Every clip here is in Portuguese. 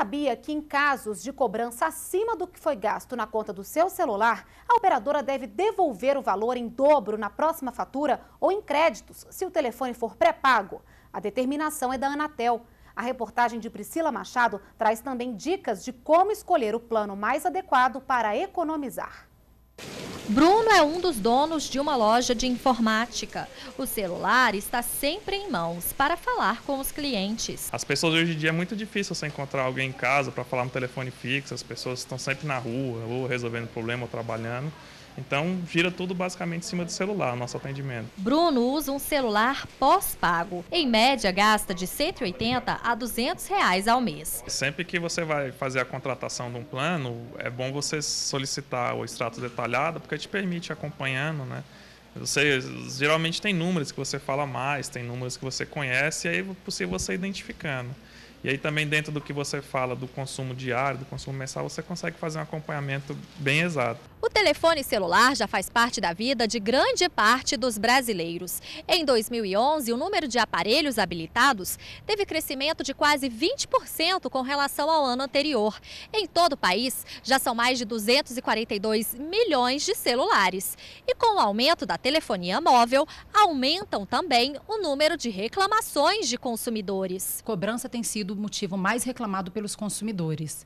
sabia que em casos de cobrança acima do que foi gasto na conta do seu celular, a operadora deve devolver o valor em dobro na próxima fatura ou em créditos, se o telefone for pré-pago? A determinação é da Anatel. A reportagem de Priscila Machado traz também dicas de como escolher o plano mais adequado para economizar. Bruno é um dos donos de uma loja de informática. O celular está sempre em mãos para falar com os clientes. As pessoas hoje em dia é muito difícil você encontrar alguém em casa para falar no telefone fixo, as pessoas estão sempre na rua, ou resolvendo problema ou trabalhando. Então, gira tudo basicamente em cima do celular, nosso atendimento. Bruno usa um celular pós-pago. Em média, gasta de 180 a 200 reais ao mês. Sempre que você vai fazer a contratação de um plano, é bom você solicitar o extrato detalhado, porque te permite acompanhando, né? Você, geralmente tem números que você fala mais, tem números que você conhece, e aí é possível você identificando. E aí também dentro do que você fala do consumo diário, do consumo mensal, você consegue fazer um acompanhamento bem exato. O telefone celular já faz parte da vida de grande parte dos brasileiros. Em 2011, o número de aparelhos habilitados teve crescimento de quase 20% com relação ao ano anterior. Em todo o país, já são mais de 242 milhões de celulares. E com o aumento da telefonia móvel, aumentam também o número de reclamações de consumidores. Cobrança tem sido o motivo mais reclamado pelos consumidores.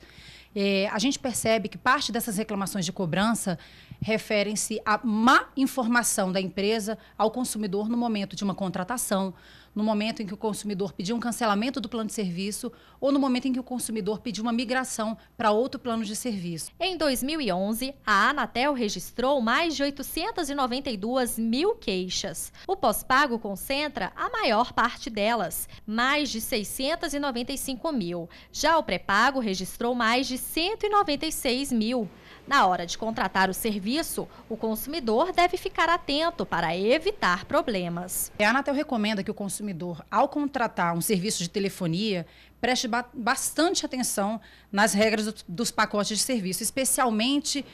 É, a gente percebe que parte dessas reclamações de cobrança referem-se à má informação da empresa ao consumidor no momento de uma contratação, no momento em que o consumidor pediu um cancelamento do plano de serviço ou no momento em que o consumidor pediu uma migração para outro plano de serviço. Em 2011, a Anatel registrou mais de 892 mil queixas. O pós-pago concentra a maior parte delas, mais de 695 mil. Já o pré-pago registrou mais de 196 mil. Na hora de contratar o serviço, o consumidor deve ficar atento para evitar problemas. A Anatel recomenda que o consumidor, ao contratar um serviço de telefonia, preste bastante atenção nas regras dos pacotes de serviço, especialmente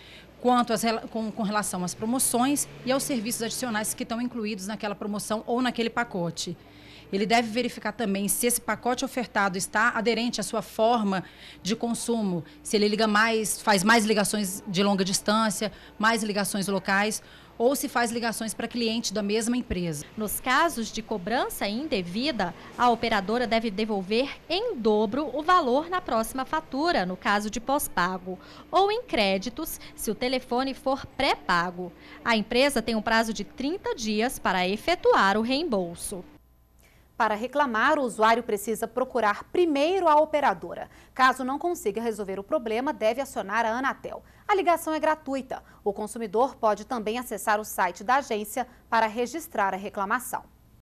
quanto às, com, com, relação às promoções e aos serviços adicionais que estão incluídos naquela promoção ou naquele pacote. Ele deve verificar também se esse pacote ofertado está aderente à sua forma de consumo, se ele liga mais, faz mais ligações de longa distância, mais ligações locais ou se faz ligações para cliente da mesma empresa. Nos casos de cobrança indevida, a operadora deve devolver em dobro o valor na próxima fatura, no caso de pós-pago, ou em créditos, se o telefone for pré-pago. A empresa tem um prazo de 30 dias para efetuar o reembolso. Para reclamar, o usuário precisa procurar primeiro a operadora. Caso não consiga resolver o problema, deve acionar a Anatel. A ligação é gratuita. O consumidor pode também acessar o site da agência para registrar a reclamação.